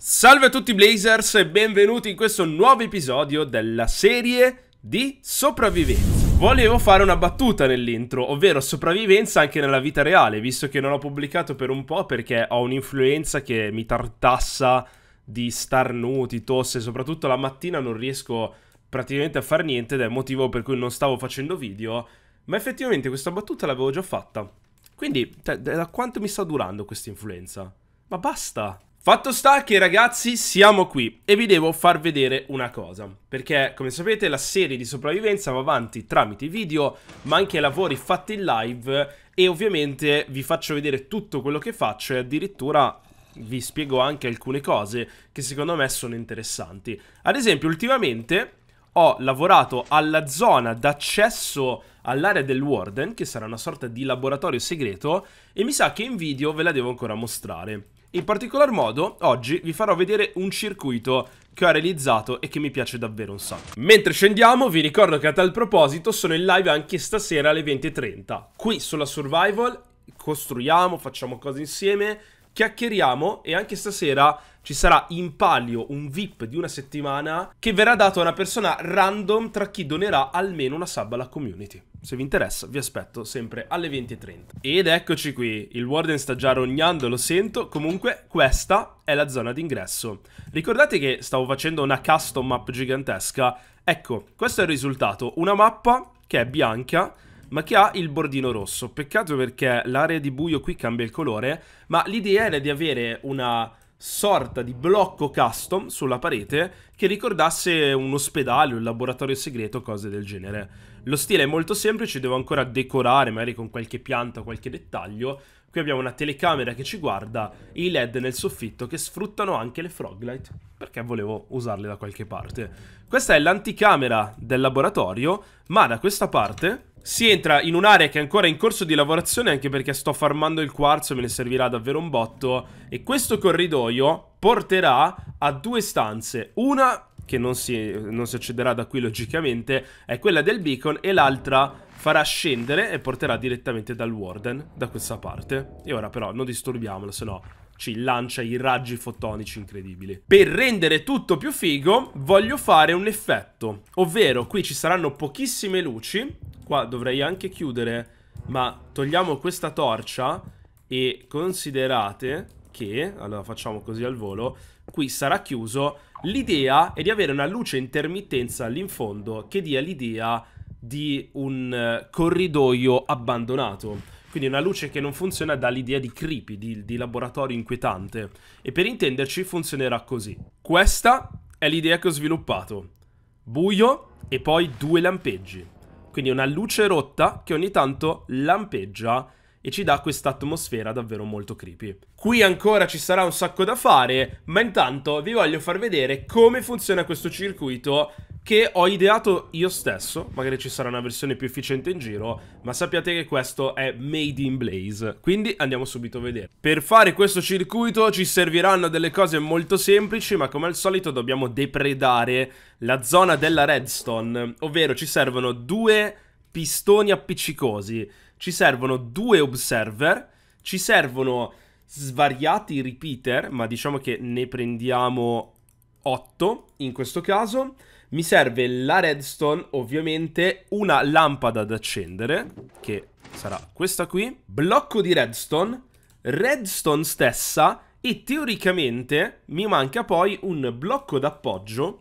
Salve a tutti Blazers e benvenuti in questo nuovo episodio della serie di sopravvivenza. Volevo fare una battuta nell'intro, ovvero sopravvivenza anche nella vita reale, visto che non ho pubblicato per un po' perché ho un'influenza che mi tartassa di starnuti, tosse, soprattutto la mattina non riesco praticamente a fare niente ed è il motivo per cui non stavo facendo video, ma effettivamente questa battuta l'avevo già fatta. Quindi, da quanto mi sta durando questa influenza? Ma basta! Fatto sta che ragazzi siamo qui e vi devo far vedere una cosa, perché come sapete la serie di sopravvivenza va avanti tramite video ma anche lavori fatti in live e ovviamente vi faccio vedere tutto quello che faccio e addirittura vi spiego anche alcune cose che secondo me sono interessanti. Ad esempio ultimamente ho lavorato alla zona d'accesso all'area del Warden che sarà una sorta di laboratorio segreto e mi sa che in video ve la devo ancora mostrare. In particolar modo, oggi vi farò vedere un circuito che ho realizzato e che mi piace davvero un sacco. Mentre scendiamo vi ricordo che a tal proposito sono in live anche stasera alle 20.30. Qui sulla Survival costruiamo, facciamo cose insieme, chiacchieriamo e anche stasera ci sarà in palio un VIP di una settimana che verrà dato a una persona random tra chi donerà almeno una sub alla community. Se vi interessa, vi aspetto sempre alle 20.30. Ed eccoci qui, il Warden sta già rognando, lo sento. Comunque, questa è la zona d'ingresso. Ricordate che stavo facendo una custom map gigantesca? Ecco, questo è il risultato. Una mappa che è bianca, ma che ha il bordino rosso. Peccato perché l'area di buio qui cambia il colore, ma l'idea era di avere una sorta di blocco custom sulla parete che ricordasse un ospedale, un laboratorio segreto, cose del genere. Lo stile è molto semplice, devo ancora decorare magari con qualche pianta, qualche dettaglio. Qui abbiamo una telecamera che ci guarda e i led nel soffitto che sfruttano anche le froglight perché volevo usarle da qualche parte. Questa è l'anticamera del laboratorio, ma da questa parte si entra in un'area che è ancora in corso di lavorazione anche perché sto farmando il quarzo e me ne servirà davvero un botto e questo corridoio porterà a due stanze, una che non si, non si accederà da qui logicamente è quella del beacon e l'altra farà scendere e porterà direttamente dal warden da questa parte e ora però non disturbiamolo sennò ci lancia i raggi fotonici incredibili. Per rendere tutto più figo voglio fare un effetto, ovvero qui ci saranno pochissime luci Qua dovrei anche chiudere, ma togliamo questa torcia e considerate che, allora facciamo così al volo, qui sarà chiuso. L'idea è di avere una luce intermittenza all'infondo che dia l'idea di un eh, corridoio abbandonato. Quindi una luce che non funziona dà l'idea di creepy, di, di laboratorio inquietante. E per intenderci funzionerà così. Questa è l'idea che ho sviluppato. Buio e poi due lampeggi. Quindi una luce rotta che ogni tanto lampeggia e ci dà quest'atmosfera davvero molto creepy. Qui ancora ci sarà un sacco da fare, ma intanto vi voglio far vedere come funziona questo circuito che ho ideato io stesso, magari ci sarà una versione più efficiente in giro, ma sappiate che questo è made in Blaze, quindi andiamo subito a vedere. Per fare questo circuito ci serviranno delle cose molto semplici, ma come al solito dobbiamo depredare la zona della redstone, ovvero ci servono due pistoni appiccicosi, ci servono due observer, ci servono svariati repeater, ma diciamo che ne prendiamo 8 in questo caso, mi serve la redstone, ovviamente, una lampada da accendere, che sarà questa qui, blocco di redstone, redstone stessa e teoricamente mi manca poi un blocco d'appoggio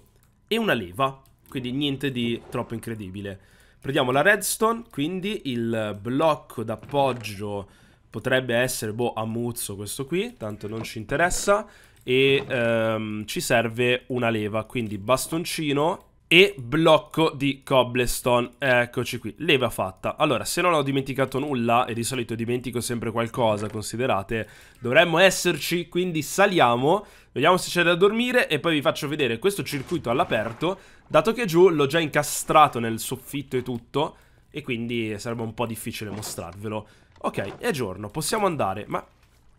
e una leva, quindi niente di troppo incredibile. Prendiamo la redstone, quindi il blocco d'appoggio potrebbe essere, boh, ammuzzo questo qui, tanto non ci interessa e ehm, ci serve una leva, quindi bastoncino e blocco di cobblestone, eccoci qui, leva fatta. Allora, se non ho dimenticato nulla, e di solito dimentico sempre qualcosa, considerate, dovremmo esserci, quindi saliamo, vediamo se c'è da dormire e poi vi faccio vedere questo circuito all'aperto, dato che giù l'ho già incastrato nel soffitto e tutto, e quindi sarebbe un po' difficile mostrarvelo. Ok, è giorno, possiamo andare, ma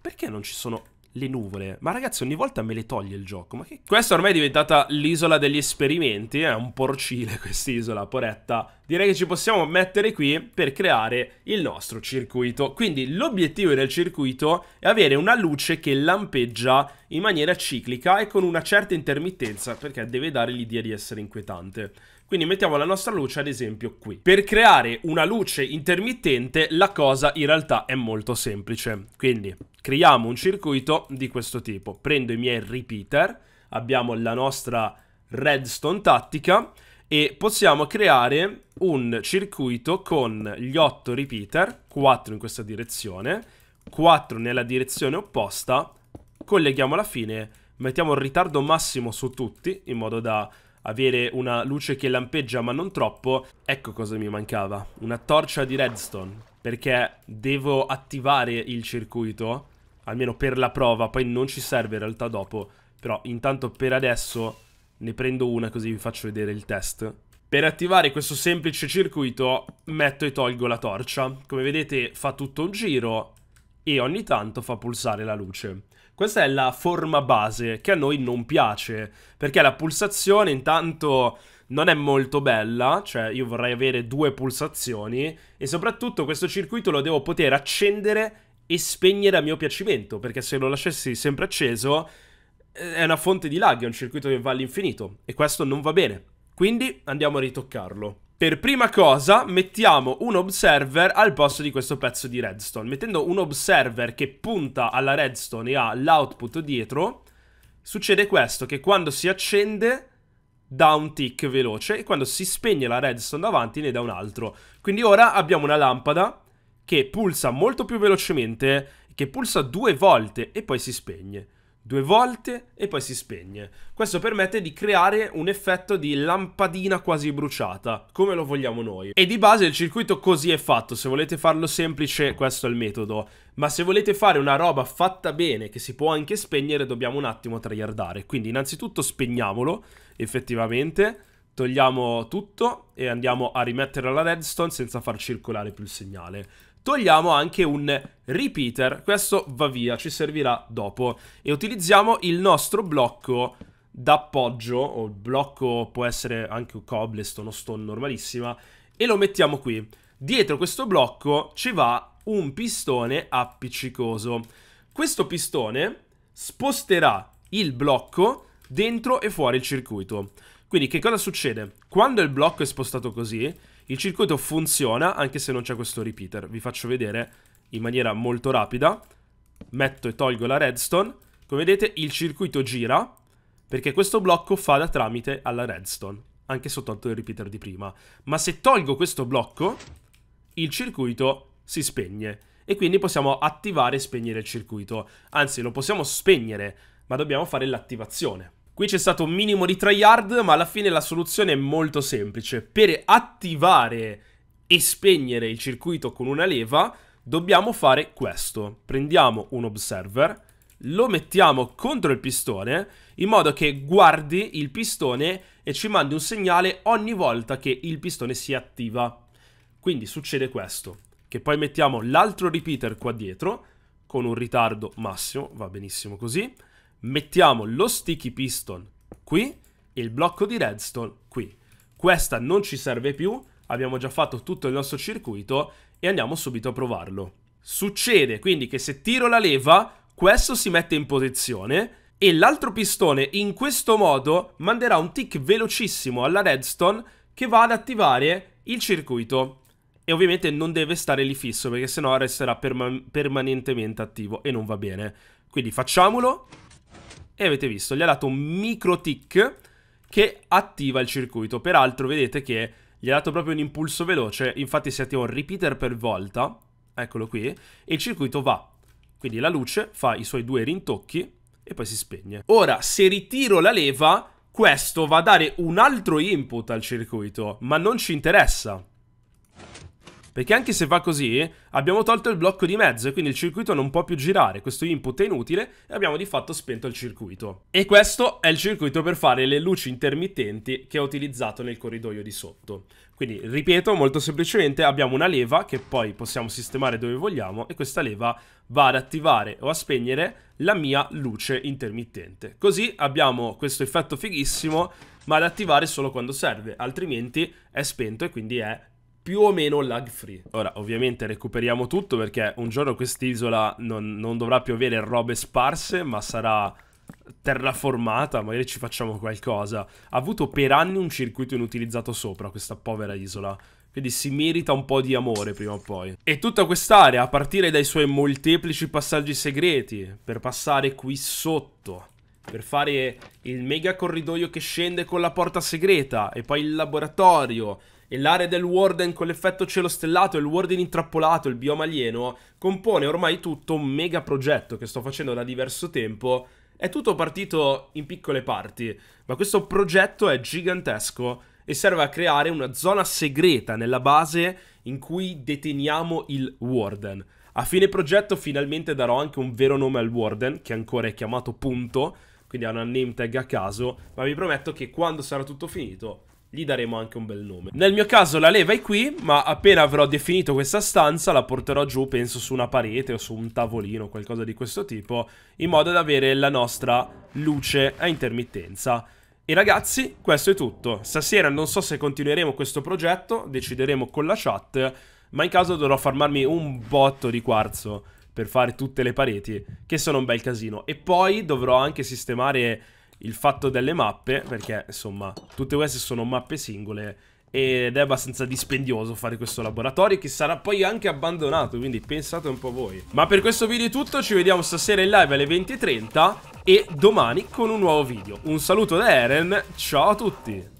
perché non ci sono le nuvole. Ma ragazzi, ogni volta me le toglie il gioco. Ma che... Questa ormai è diventata l'isola degli esperimenti. Eh, è un porcile quest'isola, poretta. Direi che ci possiamo mettere qui per creare il nostro circuito. Quindi l'obiettivo del circuito è avere una luce che lampeggia in maniera ciclica e con una certa intermittenza, perché deve dare l'idea di essere inquietante. Quindi mettiamo la nostra luce ad esempio qui. Per creare una luce intermittente la cosa in realtà è molto semplice. Quindi creiamo un circuito di questo tipo. Prendo i miei repeater, abbiamo la nostra redstone tattica e possiamo creare un circuito con gli 8 repeater, 4 in questa direzione, 4 nella direzione opposta, colleghiamo alla fine, mettiamo il ritardo massimo su tutti in modo da avere una luce che lampeggia ma non troppo. Ecco cosa mi mancava, una torcia di redstone, perché devo attivare il circuito almeno per la prova, poi non ci serve in realtà dopo, però intanto per adesso ne prendo una così vi faccio vedere il test. Per attivare questo semplice circuito metto e tolgo la torcia, come vedete fa tutto un giro e ogni tanto fa pulsare la luce. Questa è la forma base che a noi non piace, perché la pulsazione intanto non è molto bella, cioè io vorrei avere due pulsazioni e soprattutto questo circuito lo devo poter accendere e spegnere a mio piacimento, perché se lo lasciassi sempre acceso è una fonte di lag, è un circuito che va all'infinito e questo non va bene. Quindi andiamo a ritoccarlo. Per prima cosa mettiamo un observer al posto di questo pezzo di redstone. Mettendo un observer che punta alla redstone e ha l'output dietro, succede questo, che quando si accende dà un tick veloce e quando si spegne la redstone davanti ne dà un altro. Quindi ora abbiamo una lampada che pulsa molto più velocemente, che pulsa due volte e poi si spegne. Due volte e poi si spegne. Questo permette di creare un effetto di lampadina quasi bruciata, come lo vogliamo noi. E di base il circuito così è fatto, se volete farlo semplice questo è il metodo, ma se volete fare una roba fatta bene che si può anche spegnere dobbiamo un attimo tryhardare. Quindi innanzitutto spegniamolo, effettivamente, togliamo tutto e andiamo a rimettere la redstone senza far circolare più il segnale togliamo anche un repeater, questo va via, ci servirà dopo, e utilizziamo il nostro blocco d'appoggio, o il blocco può essere anche un cobblestone o stone normalissima, e lo mettiamo qui. Dietro questo blocco ci va un pistone appiccicoso. Questo pistone sposterà il blocco dentro e fuori il circuito. Quindi che cosa succede? Quando il blocco è spostato così, il circuito funziona anche se non c'è questo repeater. Vi faccio vedere in maniera molto rapida. Metto e tolgo la redstone. Come vedete il circuito gira perché questo blocco fa da tramite alla redstone. Anche se ho tolto il repeater di prima. Ma se tolgo questo blocco, il circuito si spegne. E quindi possiamo attivare e spegnere il circuito. Anzi, lo possiamo spegnere, ma dobbiamo fare l'attivazione. Qui c'è stato un minimo di tryhard, ma alla fine la soluzione è molto semplice. Per attivare e spegnere il circuito con una leva, dobbiamo fare questo. Prendiamo un observer, lo mettiamo contro il pistone, in modo che guardi il pistone e ci mandi un segnale ogni volta che il pistone si attiva. Quindi succede questo, che poi mettiamo l'altro repeater qua dietro, con un ritardo massimo, va benissimo così, mettiamo lo sticky piston qui e il blocco di redstone qui. Questa non ci serve più, abbiamo già fatto tutto il nostro circuito e andiamo subito a provarlo. Succede quindi che se tiro la leva, questo si mette in posizione e l'altro pistone in questo modo manderà un tick velocissimo alla redstone che va ad attivare il circuito e ovviamente non deve stare lì fisso perché sennò resterà perma permanentemente attivo e non va bene. Quindi facciamolo e avete visto, gli ha dato un micro tick che attiva il circuito. Peraltro vedete che gli ha dato proprio un impulso veloce, infatti si attiva un repeater per volta, eccolo qui, e il circuito va. Quindi la luce fa i suoi due rintocchi e poi si spegne. Ora, se ritiro la leva, questo va a dare un altro input al circuito, ma non ci interessa. Perché anche se va così, abbiamo tolto il blocco di mezzo e quindi il circuito non può più girare, questo input è inutile e abbiamo di fatto spento il circuito. E questo è il circuito per fare le luci intermittenti che ho utilizzato nel corridoio di sotto. Quindi, ripeto, molto semplicemente abbiamo una leva che poi possiamo sistemare dove vogliamo e questa leva va ad attivare o a spegnere la mia luce intermittente. Così abbiamo questo effetto fighissimo ma ad attivare solo quando serve, altrimenti è spento e quindi è più o meno lag free. Ora, ovviamente recuperiamo tutto perché un giorno quest'isola non, non dovrà più avere robe sparse, ma sarà terraformata, magari ci facciamo qualcosa. Ha avuto per anni un circuito inutilizzato sopra questa povera isola. Quindi si merita un po' di amore prima o poi. E tutta quest'area, a partire dai suoi molteplici passaggi segreti, per passare qui sotto, per fare il mega corridoio che scende con la porta segreta, e poi il laboratorio, e l'area del Warden con l'effetto cielo stellato e il Warden intrappolato, il bioma alieno, compone ormai tutto un mega progetto che sto facendo da diverso tempo. È tutto partito in piccole parti, ma questo progetto è gigantesco e serve a creare una zona segreta nella base in cui deteniamo il Warden. A fine progetto finalmente darò anche un vero nome al Warden, che ancora è chiamato punto, quindi ha una name tag a caso, ma vi prometto che quando sarà tutto finito gli daremo anche un bel nome. Nel mio caso la leva è qui, ma appena avrò definito questa stanza la porterò giù, penso, su una parete o su un tavolino, qualcosa di questo tipo, in modo da avere la nostra luce a intermittenza. E ragazzi, questo è tutto. Stasera non so se continueremo questo progetto, decideremo con la chat, ma in caso dovrò farmarmi un botto di quarzo per fare tutte le pareti, che sono un bel casino. E poi dovrò anche sistemare il fatto delle mappe, perché insomma tutte queste sono mappe singole ed è abbastanza dispendioso fare questo laboratorio che sarà poi anche abbandonato, quindi pensate un po' voi. Ma per questo video è tutto, ci vediamo stasera in live alle 20.30 e domani con un nuovo video. Un saluto da Eren, ciao a tutti!